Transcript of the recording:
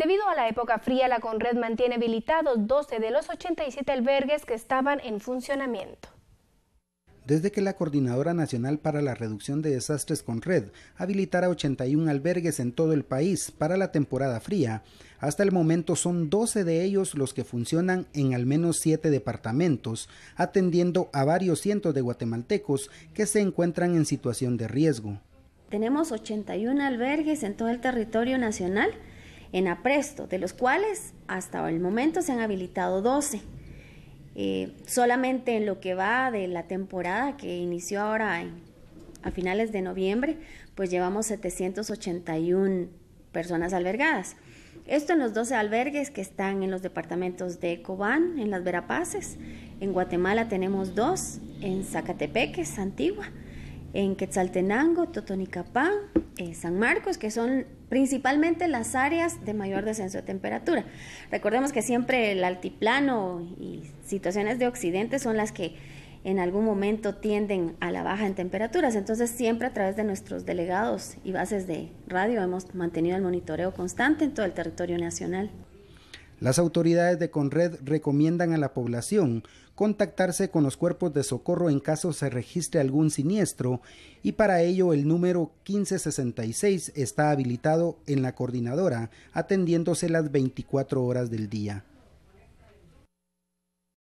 Debido a la época fría, la Conred mantiene habilitados 12 de los 87 albergues que estaban en funcionamiento desde que la Coordinadora Nacional para la Reducción de Desastres Conred habilitara 81 albergues en todo el país para la temporada fría. Hasta el momento son 12 de ellos los que funcionan en al menos 7 departamentos, atendiendo a varios cientos de guatemaltecos que se encuentran en situación de riesgo. Tenemos 81 albergues en todo el territorio nacional en apresto, de los cuales hasta el momento se han habilitado 12. Eh, solamente en lo que va de la temporada que inició ahora a finales de noviembre, pues llevamos 781 personas albergadas. Esto en los 12 albergues que están en los departamentos de Cobán, en Las Verapaces. En Guatemala tenemos dos, en Zacatepeque, Antigua en Quetzaltenango, Totonicapán, eh, San Marcos, que son principalmente las áreas de mayor descenso de temperatura. Recordemos que siempre el altiplano y situaciones de occidente son las que en algún momento tienden a la baja en temperaturas. Entonces siempre a través de nuestros delegados y bases de radio hemos mantenido el monitoreo constante en todo el territorio nacional. Las autoridades de Conred recomiendan a la población contactarse con los cuerpos de socorro en caso se registre algún siniestro y para ello el número 1566 está habilitado en la coordinadora atendiéndose las 24 horas del día.